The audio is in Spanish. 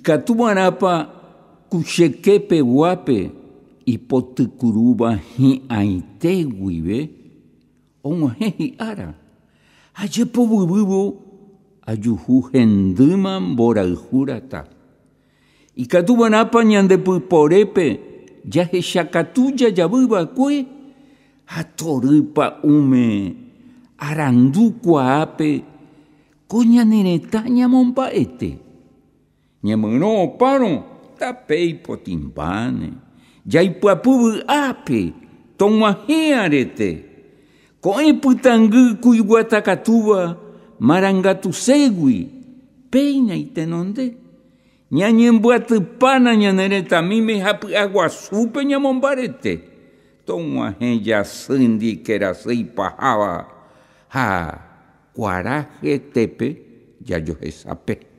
Catubanapa, cuchequepe guape y poticuruba hi aite guibe, hi ara. Ayepo bububu ayuhu henduman boraljurata. Y Catubanapa yaje ya yabiba cue, atoripa ume arandu cuape, coña nenetaña mompaete. Nyemno pano tapei potimpane. Yaipuapubu ape tomahearete. Koe putangu kuyuatakatuba marangatu segui. Peina itenonde. Ñañembuatipana ñanereta mime hapiaguasupe ñamombarete. Tomahe yasindi kerasei pajaba. Ja, cuaraje tepe yayohesape.